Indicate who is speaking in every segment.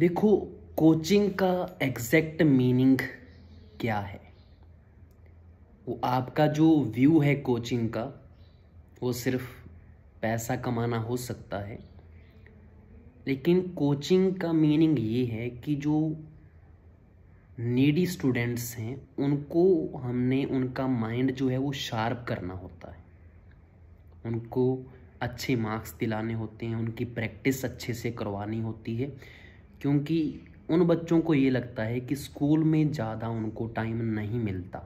Speaker 1: देखो कोचिंग का exact meaning क्या है वो आपका जो व्यू है कोचिंग का वो सिर्फ पैसा कमाना हो सकता है लेकिन कोचिंग का मीनिंग ये है कि जो नीडी स्टूडेंट्स हैं उनको हमने उनका माइंड जो है वो शार्प करना होता है उनको अच्छे मार्क्स दिलाने होते हैं उनकी प्रैक्टिस अच्छे से करवानी होती है क्योंकि उन बच्चों को ये लगता है कि स्कूल में ज़्यादा उनको टाइम नहीं मिलता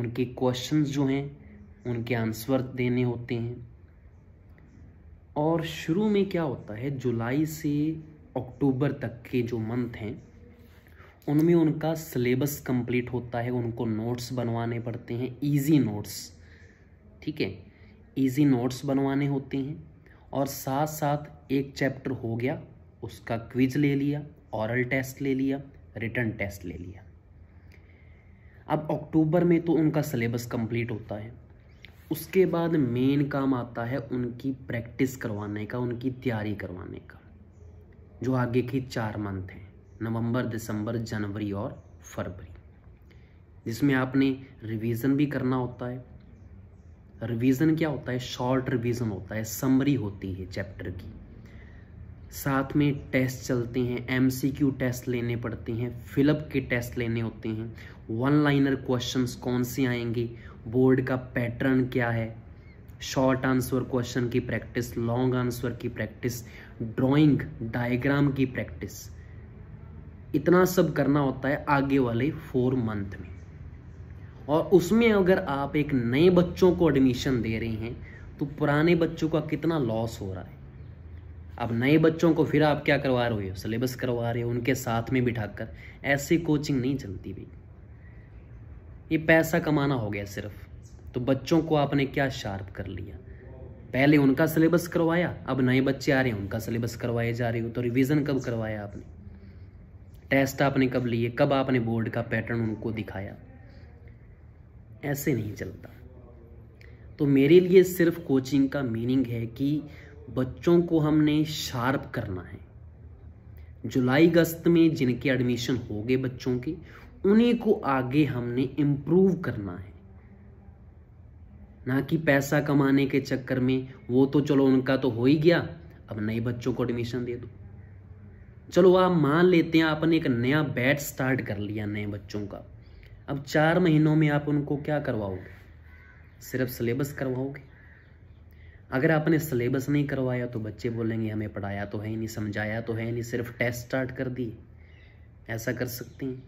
Speaker 1: उनके क्वेश्चंस जो हैं उनके आंसर देने होते हैं और शुरू में क्या होता है जुलाई से अक्टूबर तक के जो मंथ हैं उनमें उनका सिलेबस कंप्लीट होता है उनको नोट्स बनवाने पड़ते हैं इजी नोट्स ठीक है इजी नोट्स बनवाने होते हैं और साथ साथ एक चैप्टर हो गया उसका क्विज ले लिया ऑरल टेस्ट ले लिया रिटर्न टेस्ट ले लिया अब अक्टूबर में तो उनका सिलेबस कंप्लीट होता है उसके बाद मेन काम आता है उनकी प्रैक्टिस करवाने का उनकी तैयारी करवाने का जो आगे के चार मंथ हैं नवंबर दिसंबर जनवरी और फरवरी जिसमें आपने रिवीजन भी करना होता है रिवीजन क्या होता है शॉर्ट रिवीजन होता है समरी होती है चैप्टर की साथ में टेस्ट चलते हैं एमसीक्यू टेस्ट लेने पड़ते हैं फिलअप के टेस्ट लेने होते हैं वन लाइनर क्वेश्चंस कौन से आएंगे बोर्ड का पैटर्न क्या है शॉर्ट आंसर क्वेश्चन की प्रैक्टिस लॉन्ग आंसर की प्रैक्टिस ड्राइंग डायग्राम की प्रैक्टिस इतना सब करना होता है आगे वाले फोर मंथ में और उसमें अगर आप एक नए बच्चों को एडमिशन दे रहे हैं तो पुराने बच्चों का कितना लॉस हो रहा है अब नए बच्चों को फिर आप क्या करवा रहे हो सिलेबस करवा रहे हो उनके साथ में बिठाकर ऐसी कोचिंग नहीं चलती भाई ये पैसा कमाना हो गया सिर्फ तो बच्चों को आपने क्या शार्प कर लिया पहले उनका सिलेबस करवाया अब नए बच्चे आ रहे हैं उनका सिलेबस करवाए जा रहे हो तो रिविजन कब करवाया आपने टेस्ट आपने कब लिए कब आपने बोर्ड का पैटर्न उनको दिखाया ऐसे नहीं चलता तो मेरे लिए सिर्फ कोचिंग का मीनिंग है कि बच्चों को हमने शार्प करना है जुलाई अगस्त में जिनके एडमिशन हो गए बच्चों के उन्हीं को आगे हमने इम्प्रूव करना है ना कि पैसा कमाने के चक्कर में वो तो चलो उनका तो हो ही गया अब नए बच्चों को एडमिशन दे दो चलो आप मान लेते हैं आपने एक नया बैच स्टार्ट कर लिया नए बच्चों का अब चार महीनों में आप उनको क्या करवाओगे सिर्फ सिलेबस करवाओगे अगर आपने सिलेबस नहीं करवाया तो बच्चे बोलेंगे हमें पढ़ाया तो है नहीं समझाया तो है नहीं सिर्फ टेस्ट स्टार्ट कर दिए ऐसा कर सकते हैं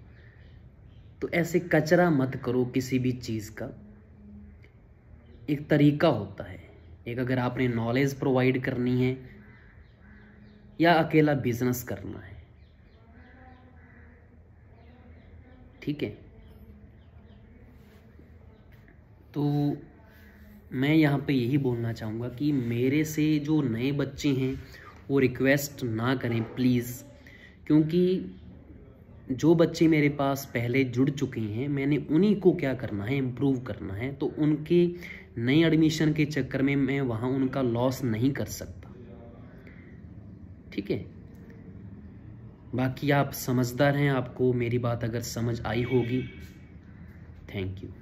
Speaker 1: तो ऐसे कचरा मत करो किसी भी चीज़ का एक तरीका होता है एक अगर आपने नॉलेज प्रोवाइड करनी है या अकेला बिजनेस करना है ठीक है तो मैं यहाँ पे यही बोलना चाहूँगा कि मेरे से जो नए बच्चे हैं वो रिक्वेस्ट ना करें प्लीज़ क्योंकि जो बच्चे मेरे पास पहले जुड़ चुके हैं मैंने उन्हीं को क्या करना है इम्प्रूव करना है तो उनके नए एडमिशन के चक्कर में मैं वहाँ उनका लॉस नहीं कर सकता ठीक है बाकी आप समझदार हैं आपको मेरी बात अगर समझ आई होगी थैंक यू